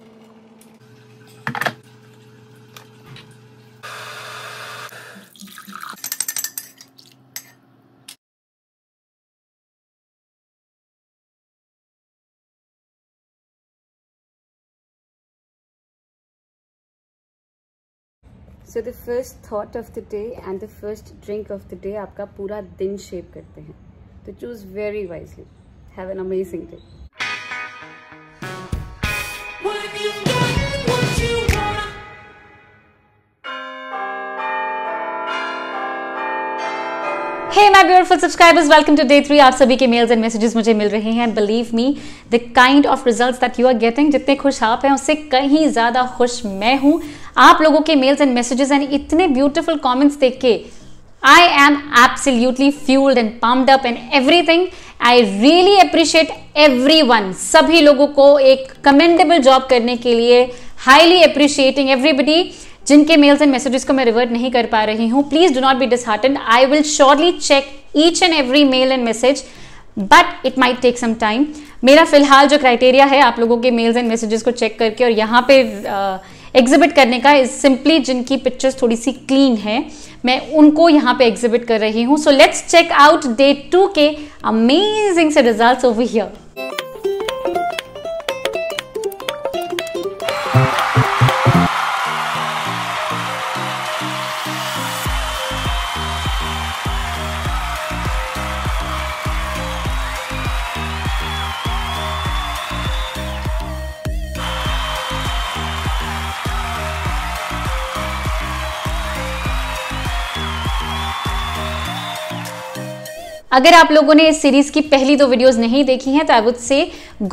so the first thought of the day and the first drink of the day आपका पूरा दिन shape करते हैं तो choose very wisely have an amazing day hey my beautiful subscribers welcome to day three आप सभी के mails and messages मुझे मिल रहे हैं believe me the kind of results that you are getting जितने खुश आप हैं उससे कहीं ज़्यादा खुश मैं हूं आप लोगों के मेल्स एंड मैसेजेस एंड इतने ब्यूटिफुल कॉमेंट्स देख के I am I fuelled and fueled up and everything I really appreciate everyone सभी लोगों को एक कमेंडेबल जॉब करने के लिए हाईली अप्रिशिएटिंग एवरीबडी जिनके मेल्स एंड मैसेजेस को मैं रिवर्ट नहीं कर पा रही हूँ please do not be disheartened I will surely check each and every mail and message but it might take some time मेरा फिलहाल जो क्राइटेरिया है आप लोगों के मेल्स एंड मैसेजेस को चेक करके और यहाँ पे एग्जिबिट uh, करने का इज सिंपली जिनकी पिक्चर्स थोड़ी सी क्लीन है मैं उनको यहाँ पे एग्जिबिट कर रही हूँ so let's check out day two के अमेजिंग से रिजल्ट ओवर हियर अगर आप लोगों ने इस सीरीज की पहली दो वीडियोस नहीं देखी हैं तो I would say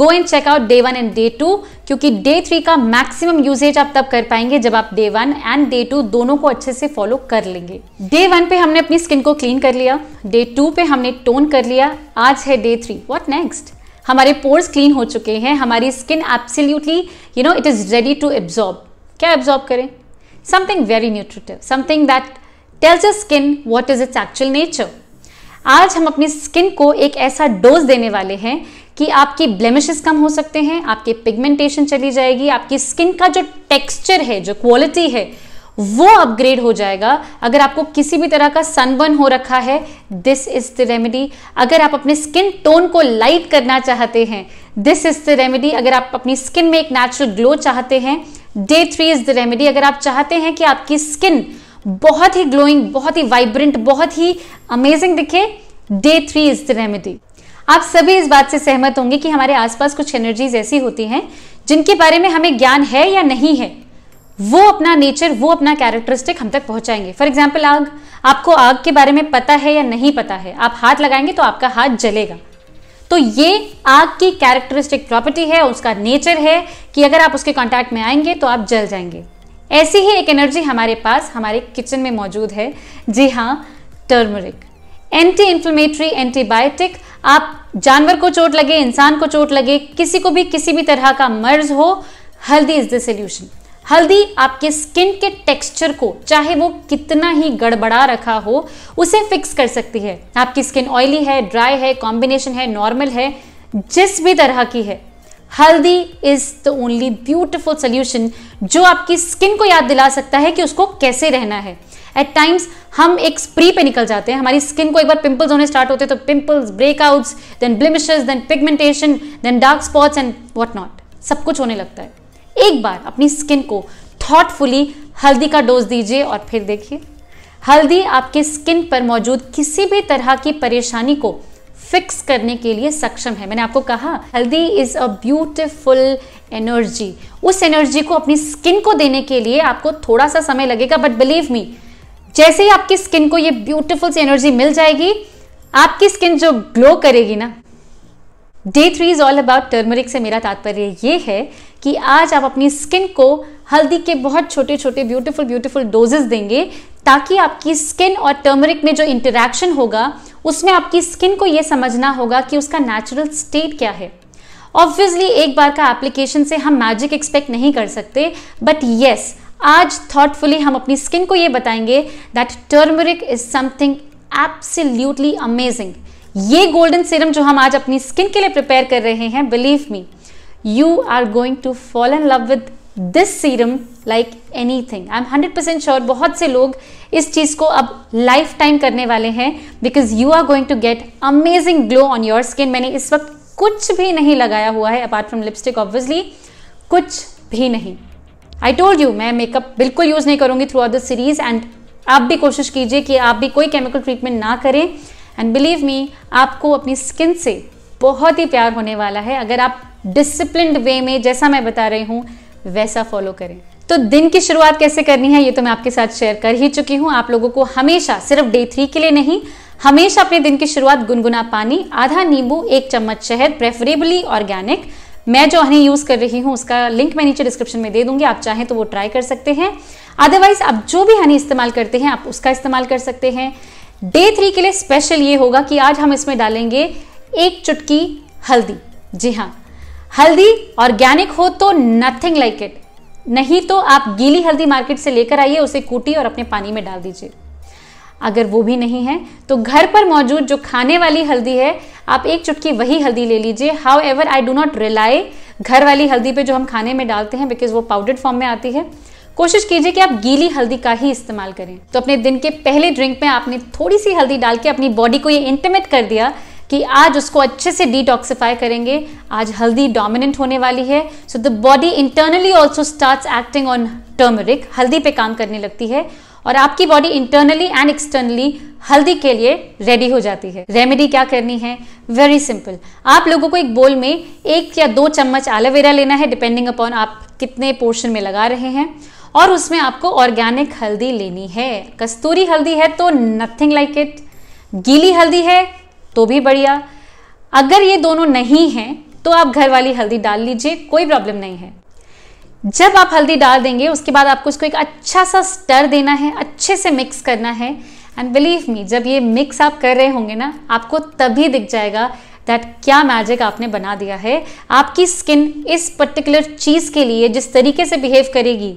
go and check out day one and day two क्योंकि डे थ्री का मैक्सिमम यूजेज आप तब कर पाएंगे जब आप day one and day two दोनों को अच्छे से फॉलो कर लेंगे डे वन पे हमने अपनी स्किन को क्लीन कर लिया डे टू पे हमने टोन कर लिया आज है डे थ्री वॉट नेक्स्ट हमारे पोर्स क्लीन हो चुके हैं हमारी skin absolutely you know it is ready to absorb क्या एब्जॉर्ब करें something very nutritive something that tells a skin what is its actual nature आज हम अपनी स्किन को एक ऐसा डोज देने वाले हैं कि आपकी ब्लेमिशेस कम हो सकते हैं आपके पिगमेंटेशन चली जाएगी आपकी स्किन का जो टेक्सचर है जो क्वालिटी है वो अपग्रेड हो जाएगा अगर आपको किसी भी तरह का सनबर्न हो रखा है दिस इज द रेमेडी अगर आप अपने स्किन टोन को लाइट करना चाहते हैं दिस इज द रेमेडी अगर आप अपनी स्किन में एक नेचुरल ग्लो चाहते हैं day three is the remedy अगर आप चाहते हैं कि आपकी स्किन बहुत ही ग्लोइंग बहुत ही वाइब्रेंट बहुत ही अमेजिंग दिखे day three is the remedy आप सभी इस बात से सहमत होंगे कि हमारे आसपास कुछ एनर्जीज ऐसी होती हैं जिनके बारे में हमें ज्ञान है या नहीं है वो अपना नेचर वो अपना कैरेक्टरिस्टिक हम तक पहुंचाएंगे फॉर एग्जाम्पल आग आपको आग के बारे में पता है या नहीं पता है आप हाथ लगाएंगे तो आपका हाथ जलेगा तो ये आग की कैरेक्टरिस्टिक प्रॉपर्टी है उसका नेचर है कि अगर आप उसके कांटेक्ट में आएंगे तो आप जल जाएंगे ऐसी ही एक एनर्जी हमारे पास हमारे किचन में मौजूद है जी हाँ टर्मरिक एंटी इन्फ्लेमेटरी एंटीबायोटिक आप जानवर को चोट लगे इंसान को चोट लगे किसी को भी किसी भी तरह का मर्ज हो हल्दी इज द सोल्यूशन हल्दी आपके स्किन के टेक्सचर को चाहे वो कितना ही गड़बड़ा रखा हो उसे फिक्स कर सकती है आपकी स्किन ऑयली है ड्राई है कॉम्बिनेशन है नॉर्मल है जिस भी तरह की है haldi is the only beautiful solution जो आपकी स्किन को याद दिला सकता है कि उसको कैसे रहना है एट टाइम्स हम एक स्प्री पे निकल जाते हैं हमारी स्किन को एक बार पिंपल्स होने स्टार्ट होते हैं तो pimples breakouts then blemishes then pigmentation then dark spots and what not सब कुछ होने लगता है एक बार अपनी स्किन को थॉटफुली हल्दी का डोज दीजिए और फिर देखिए हल्दी आपके स्किन पर मौजूद किसी भी तरह की परेशानी को फिक्स करने के लिए सक्षम है मैंने आपको कहा haldi is a beautiful energy उस एनर्जी को अपनी स्किन को देने के लिए आपको थोड़ा सा समय लगेगा बट बिलीव मी जैसे ही आपकी स्किन को ये ब्यूटिफुल सी एनर्जी मिल जाएगी आपकी स्किन जो ग्लो करेगी ना day three is all about turmeric से मेरा तात्पर्य ये है कि आज आप अपनी स्किन को हल्दी के बहुत छोटे छोटे ब्यूटीफुल ब्यूटीफुल डोजेस देंगे ताकि आपकी स्किन और टर्मरिक में जो इंटरेक्शन होगा उसमें आपकी स्किन को ये समझना होगा कि उसका नेचुरल स्टेट क्या है ऑब्वियसली एक बार का एप्लीकेशन से हम मैजिक एक्सपेक्ट नहीं कर सकते बट येस आज थॉटफुली हम अपनी स्किन को ये बताएंगे that turmeric is something absolutely amazing ये गोल्डन सीरम जो हम आज अपनी स्किन के लिए प्रिपेयर कर रहे हैं believe me you are going to fall in love with this serum like anything I am hundred percent sure बहुत से लोग इस चीज़ को अब लाइफ टाइम करने वाले हैं because you are going to get amazing glow on your skin मैंने इस वक्त कुछ भी नहीं लगाया हुआ है अपार्ट फ्रॉम लिपस्टिक ऑब्वियसली कुछ भी नहीं आई टोल्ड यू मैं मेकअप बिल्कुल यूज़ नहीं करूंगी थ्रू आउट द सीरीज़ एंड आप भी कोशिश कीजिए कि आप भी कोई केमिकल ट्रीटमेंट ना करें एंड बिलीव मी आपको अपनी स्किन से बहुत ही प्यार होने वाला है अगर आप डिसिप्लिन वे में जैसा मैं बता रही हूँ वैसा फॉलो करें तो दिन की शुरुआत कैसे करनी है ये तो मैं आपके साथ शेयर कर ही चुकी हूँ आप लोगों को हमेशा सिर्फ डे थ्री के लिए नहीं हमेशा अपने दिन की शुरुआत गुनगुना पानी आधा नींबू एक चम्मच शहद प्रेफरेबली ऑर्गेनिक मैं जो हनी यूज़ कर रही हूँ उसका लिंक मैं नीचे डिस्क्रिप्शन में दे दूंगी आप चाहें तो वो ट्राई कर सकते हैं अदरवाइज आप जो भी हनी इस्तेमाल करते हैं आप उसका इस्तेमाल कर सकते हैं डे थ्री के लिए स्पेशल ये होगा कि आज हम इसमें डालेंगे एक चुटकी हल्दी जी हाँ हल्दी ऑर्गेनिक हो तो नथिंग लाइक इट नहीं तो आप गीली हल्दी मार्केट से लेकर आइए उसे कूटी और अपने पानी में डाल दीजिए अगर वो भी नहीं है तो घर पर मौजूद जो खाने वाली हल्दी है आप एक चुटकी वही हल्दी ले लीजिए however I do not rely घर वाली हल्दी पे जो हम खाने में डालते हैं बिकॉज वो पाउडर्ड फॉर्म में आती है कोशिश कीजिए कि आप गीली हल्दी का ही इस्तेमाल करें तो अपने दिन के पहले ड्रिंक में आपने थोड़ी सी हल्दी डाल के अपनी बॉडी को ये इंटिमेट कर दिया कि आज उसको अच्छे से डिटॉक्सिफाई करेंगे आज हल्दी डोमिनेंट होने वाली है so the body internally also start acting on turmeric हल्दी पे काम करने लगती है और आपकी बॉडी इंटरनली एंड एक्सटर्नली हल्दी के लिए रेडी हो जाती है रेमेडी क्या करनी है वेरी सिंपल आप लोगों को एक बोल में एक या दो चम्मच एलोवेरा लेना है डिपेंडिंग अपॉन आप कितने पोर्शन में लगा रहे हैं और उसमें आपको ऑर्गेनिक हल्दी लेनी है कस्तूरी हल्दी है तो नथिंग लाइक इट गीली हल्दी है तो भी बढ़िया अगर ये दोनों नहीं हैं तो आप घर वाली हल्दी डाल लीजिए कोई प्रॉब्लम नहीं है जब आप हल्दी डाल देंगे उसके बाद आपको इसको एक अच्छा सा स्टर देना है अच्छे से मिक्स करना है एंड बिलीव मी जब ये मिक्स आप कर रहे होंगे ना आपको तभी दिख जाएगा दैट क्या मैजिक आपने बना दिया है आपकी स्किन इस पर्टिकुलर चीज़ के लिए जिस तरीके से बिहेव करेगी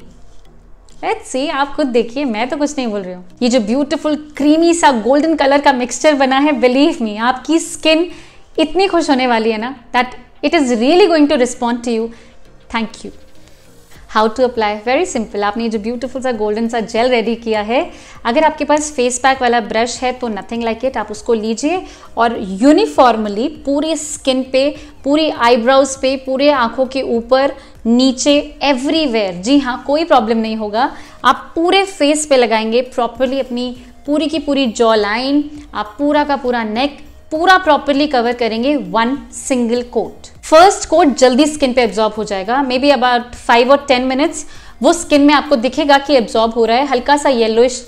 लेट्स सी आप खुद देखिए मैं तो कुछ नहीं बोल रही हूँ ये जो ब्यूटीफुल क्रीमी सा गोल्डन कलर का मिक्सचर बना है बिलीव मी आपकी स्किन इतनी खुश होने वाली है ना that it is really going to respond to you thank you how to apply very simple आपने जो ब्यूटीफुल सा गोल्डन सा जेल रेडी किया है अगर आपके पास फेस पैक वाला ब्रश है तो नथिंग लाइक इट आप उसको लीजिए और यूनिफॉर्मली पूरी स्किन पे पूरी आईब्राउज पे पूरे आंखों के ऊपर नीचे एवरीवेयर जी हाँ कोई प्रॉब्लम नहीं होगा आप पूरे फेस पे लगाएंगे प्रॉपरली अपनी पूरी की पूरी जॉ लाइन आप पूरा का पूरा नेक पूरा प्रॉपरली कवर करेंगे one single coat first coat जल्दी स्किन पे एब्जॉर्ब हो जाएगा मे बी अबाउट फाइव और टेन मिनट्स वो स्किन में आपको दिखेगा कि एब्जॉर्ब हो रहा है हल्का सा येलोइश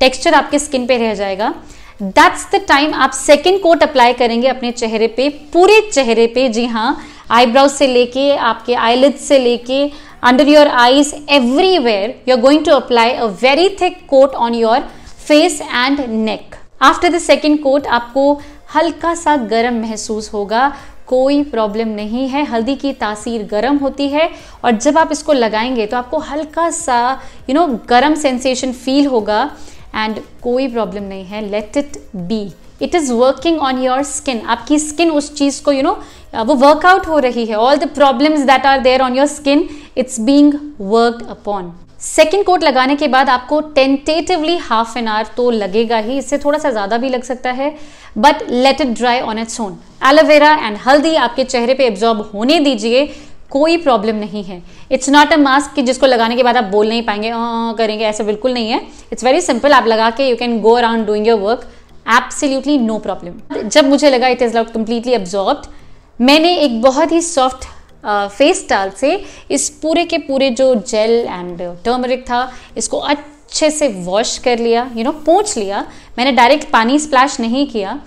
टेक्स्चर आपके स्किन पे रह जाएगा दैट्स द टाइम आप सेकेंड कोट अप्लाई करेंगे अपने चेहरे पे पूरे चेहरे पे जी हाँ आईब्राउज से लेके आपके आईलिड से लेके under your eyes everywhere you are going to apply a very thick coat on your face and neck after the second coat आपको हल्का सा गर्म महसूस होगा कोई प्रॉब्लम नहीं है हल्दी की तासीर गर्म होती है और जब आप इसको लगाएंगे तो आपको हल्का सा यू you नो know, गर्म सेंसेशन फील होगा एंड कोई प्रॉब्लम नहीं है let it be it is working on your skin आपकी स्किन उस चीज़ को यू you नो know, वो वर्कआउट हो रही है all the problems that are there on your skin it's being work upon second coat लगाने के बाद आपको टेंटेटिवली हाफ एन आवर तो लगेगा ही इससे थोड़ा सा ज़्यादा भी लग सकता है but let it dry on its own aloe vera and हल्दी आपके चेहरे पे एब्जॉर्ब होने दीजिए कोई प्रॉब्लम नहीं है इट्स नॉट अ मास्क कि जिसको लगाने के बाद आप बोल नहीं पाएंगे करेंगे ऐसा बिल्कुल नहीं है इट्स वेरी सिंपल आप लगा के you can go around doing your work absolutely no problem जब मुझे लगा it is not completely absorb मैंने एक बहुत ही सॉफ्ट फेस टाल से इस पूरे के पूरे जो जेल एंड टर्मरिक था इसको अच्छे से वॉश कर लिया यू नो पोंछ लिया मैंने डायरेक्ट पानी स्प्लैश नहीं किया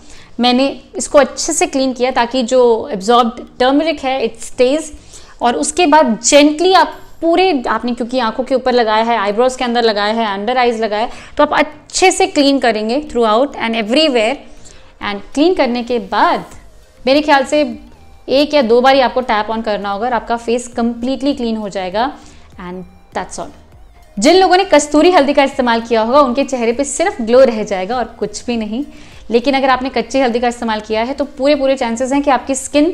मैंने इसको अच्छे से क्लीन किया ताकि जो एब्जॉर्ब टर्मरिक है इट स्टेज़ और उसके बाद जेंटली आप पूरे आपने क्योंकि आंखों के ऊपर लगाया है आईब्रोज के अंदर लगाया है अंडर आइज लगाया है तो आप अच्छे से क्लीन करेंगे throughout and everywhere and clean करने के बाद मेरे ख्याल से एक या दो बार ही आपको टैप ऑन करना होगा और आपका फेस कंप्लीटली क्लीन हो जाएगा एंड दैट्स ऑल जिन लोगों ने कस्तूरी हल्दी का इस्तेमाल किया होगा उनके चेहरे पे सिर्फ ग्लो रह जाएगा और कुछ भी नहीं लेकिन अगर आपने कच्ची हल्दी का इस्तेमाल किया है तो पूरे पूरे चांसेस हैं कि आपकी स्किन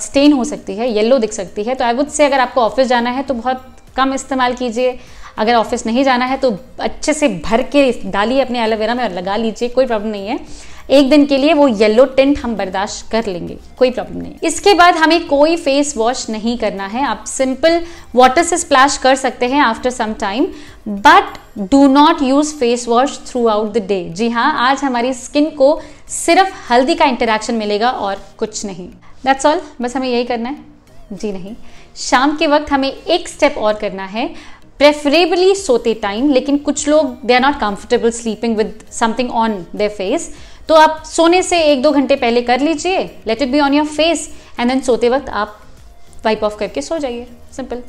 स्टेन हो सकती है येलो दिख सकती है तो आई वुड से अगर आपको ऑफिस जाना है तो बहुत कम इस्तेमाल कीजिए अगर ऑफिस नहीं जाना है तो अच्छे से भर के डालिए अपने एलोवेरा में और लगा लीजिए कोई प्रॉब्लम नहीं है एक दिन के लिए वो येलो टेंट हम बर्दाश्त कर लेंगे कोई प्रॉब्लम नहीं इसके बाद हमें कोई फेस वॉश नहीं करना है आप सिंपल वाटर से स्प्लैश कर सकते हैं after some time but do not use face wash throughout the day जी हाँ आज हमारी स्किन को सिर्फ हल्दी का इंटरेक्शन मिलेगा और कुछ नहीं दैट्स ऑल बस हमें यही करना है जी नहीं शाम के वक्त हमें एक स्टेप और करना है प्रेफरेबली सोते टाइम लेकिन कुछ लोग they are not comfortable sleeping with something on their face तो आप सोने से एक दो घंटे पहले कर लीजिए let it be on your face and then सोते वक्त आप वाइप ऑफ करके सो जाइए simple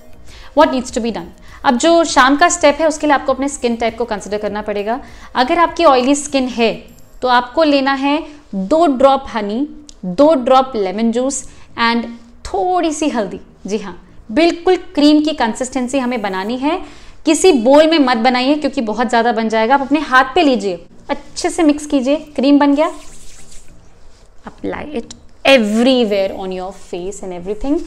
what needs to be done अब जो शाम का स्टेप है उसके लिए आपको अपने स्किन टाइप को कंसिडर करना पड़ेगा अगर आपकी ऑयली स्किन है तो आपको लेना है दो ड्रॉप हनी दो ड्रॉप लेमन जूस एंड थोड़ी सी हल्दी जी हाँ बिल्कुल क्रीम की कंसिस्टेंसी हमें बनानी है किसी बोल में मत बनाइए क्योंकि बहुत ज़्यादा बन जाएगा आप अपने हाथ पे लीजिए अच्छे से मिक्स कीजिए क्रीम बन गया apply it everywhere on your face and everything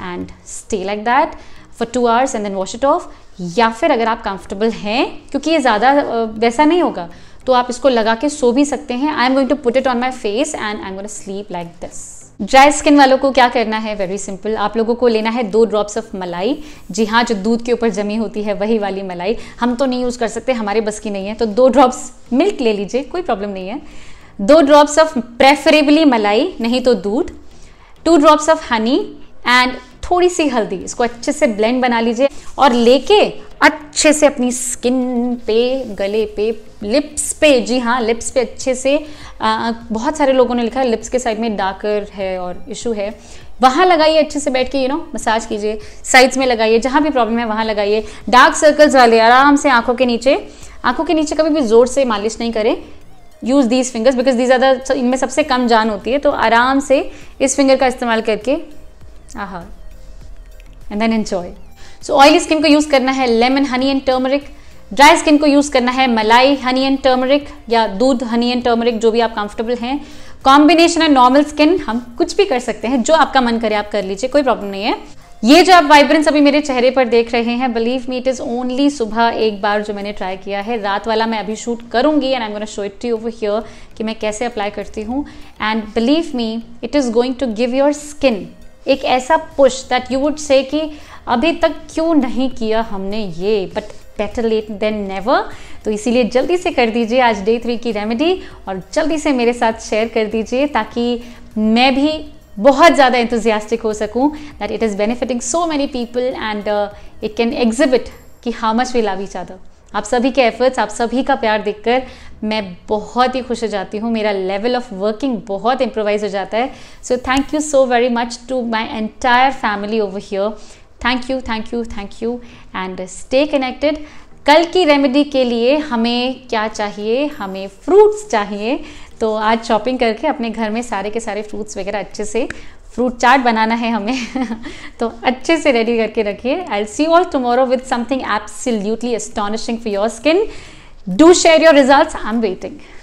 and stay like that for two hours and then wash it off या फिर अगर आप कंफर्टेबल हैं क्योंकि ये ज़्यादा वैसा नहीं होगा तो आप इसको लगा के सो भी सकते हैं I am going to put it on my face and I am going sleep like this dry skin वालों को क्या करना है वेरी सिंपल आप लोगों को लेना है दो ड्रॉप्स ऑफ मलाई जी हाँ जो दूध के ऊपर जमी होती है वही वाली मलाई हम तो नहीं यूज़ कर सकते हमारे बस की नहीं है तो दो ड्रॉप्स मिल्क ले लीजिए कोई प्रॉब्लम नहीं है दो ड्रॉप्स ऑफ प्रेफरेबली मलाई नहीं तो दूध two drops of honey and थोड़ी सी हल्दी इसको अच्छे से ब्लेंड बना लीजिए और लेके अच्छे से अपनी स्किन पे गले पे लिप्स पे जी हाँ लिप्स पे अच्छे से आ, बहुत सारे लोगों ने लिखा है लिप्स के साइड में डार्कर है और इशू है वहाँ लगाइए अच्छे से बैठ के यू नो मसाज कीजिए साइड्स में लगाइए जहाँ भी प्रॉब्लम है वहाँ लगाइए डार्क सर्कल्स वाले आराम से आंखों के नीचे आंखों के नीचे कभी भी ज़ोर से मालिश नहीं करें use these fingers because these ज़्यादा इनमें सबसे कम जान होती है तो आराम से इस फिंगर का इस्तेमाल करके ah and then enjoy so oily skin को यूज करना है lemon honey and turmeric dry skin को यूज करना है मलाई हनी एंड टर्मरिक या दूध हनी एंड टर्मरिक जो भी आप कंफर्टेबल हैं कॉम्बिनेशन है नॉर्मल स्किन हम कुछ भी कर सकते हैं जो आपका मन करे आप कर लीजिए कोई प्रॉब्लम नहीं है ये जो आप वाइब्रेंस अभी मेरे चेहरे पर देख रहे हैं believe me it is only सुबह एक बार जो मैंने ट्राई किया है रात वाला मैं अभी शूट करूंगी and I am gonna show it to over here कि मैं कैसे अप्लाई करती हूँ and believe me it is going to give your skin एक ऐसा push that you would say कि अभी तक क्यों नहीं किया हमने ये but better late than never तो इसीलिए जल्दी से कर दीजिए आज डे थ्री की रेमेडी और जल्दी से मेरे साथ शेयर कर दीजिए ताकि मैं भी बहुत ज़्यादा एंथुजियास्टिक हो सकूं that it is benefiting so many people and it can exhibit कि how much we love each other आप सभी के एफर्ट्स आप सभी का प्यार देखकर मैं बहुत ही खुश हो जाती हूँ मेरा लेवल ऑफ वर्किंग बहुत इंप्रोवाइज हो जाता है so thank you so very much to my entire family over here thank you thank you thank you and stay connected कल की रेमेडी के लिए हमें क्या चाहिए हमें फ्रूट्स चाहिए तो आज शॉपिंग करके अपने घर में सारे के सारे फ्रूट्स वगैरह अच्छे से फ्रूट चाट बनाना है हमें तो अच्छे से रेडी करके रखिए I see all tomorrow with something absolutely astonishing for your skin do share your result I am waiting